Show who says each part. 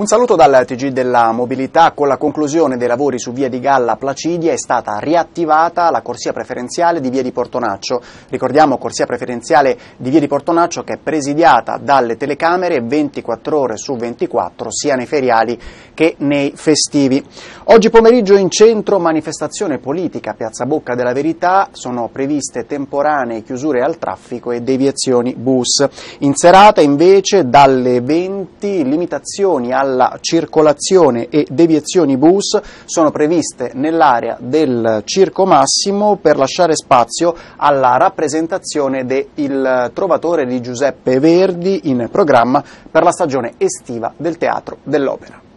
Speaker 1: Un saluto dal TG della mobilità. Con la conclusione dei lavori su via di Galla Placidia è stata riattivata la corsia preferenziale di via di Portonaccio. Ricordiamo corsia preferenziale di via di Portonaccio che è presidiata dalle telecamere 24 ore su 24 sia nei feriali che nei festivi. Oggi pomeriggio in centro manifestazione politica Piazza Bocca della Verità sono previste temporanee chiusure al traffico e deviazioni bus. In serata invece dalle 20 limitazioni al alla circolazione e deviazioni bus sono previste nell'area del Circo Massimo per lasciare spazio alla rappresentazione del Trovatore di Giuseppe Verdi in programma per la stagione estiva del Teatro dell'Opera.